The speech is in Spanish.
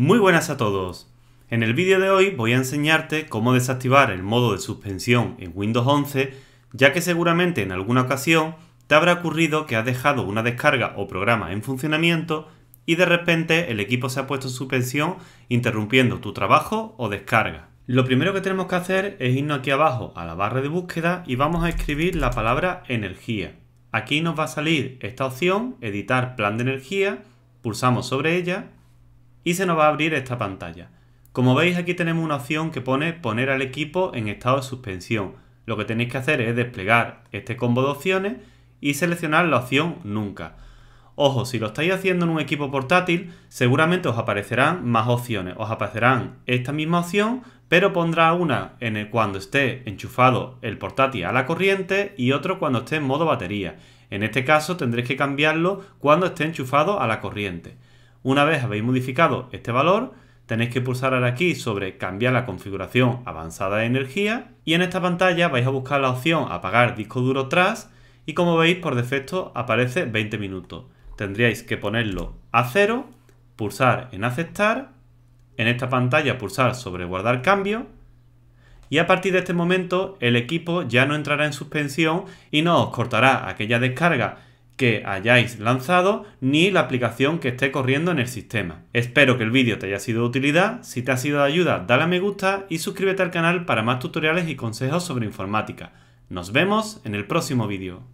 Muy buenas a todos. En el vídeo de hoy voy a enseñarte cómo desactivar el modo de suspensión en Windows 11, ya que seguramente en alguna ocasión te habrá ocurrido que has dejado una descarga o programa en funcionamiento y de repente el equipo se ha puesto en suspensión interrumpiendo tu trabajo o descarga. Lo primero que tenemos que hacer es irnos aquí abajo a la barra de búsqueda y vamos a escribir la palabra energía. Aquí nos va a salir esta opción, editar plan de energía, pulsamos sobre ella y se nos va a abrir esta pantalla. Como veis aquí tenemos una opción que pone poner al equipo en estado de suspensión. Lo que tenéis que hacer es desplegar este combo de opciones y seleccionar la opción nunca. Ojo, si lo estáis haciendo en un equipo portátil, seguramente os aparecerán más opciones. Os aparecerán esta misma opción, pero pondrá una en el cuando esté enchufado el portátil a la corriente y otro cuando esté en modo batería. En este caso tendréis que cambiarlo cuando esté enchufado a la corriente. Una vez habéis modificado este valor, tenéis que pulsar aquí sobre cambiar la configuración avanzada de energía y en esta pantalla vais a buscar la opción apagar disco duro tras y como veis por defecto aparece 20 minutos. Tendríais que ponerlo a cero, pulsar en aceptar, en esta pantalla pulsar sobre guardar cambio y a partir de este momento el equipo ya no entrará en suspensión y no os cortará aquella descarga que hayáis lanzado ni la aplicación que esté corriendo en el sistema. Espero que el vídeo te haya sido de utilidad, si te ha sido de ayuda dale a me gusta y suscríbete al canal para más tutoriales y consejos sobre informática. Nos vemos en el próximo vídeo.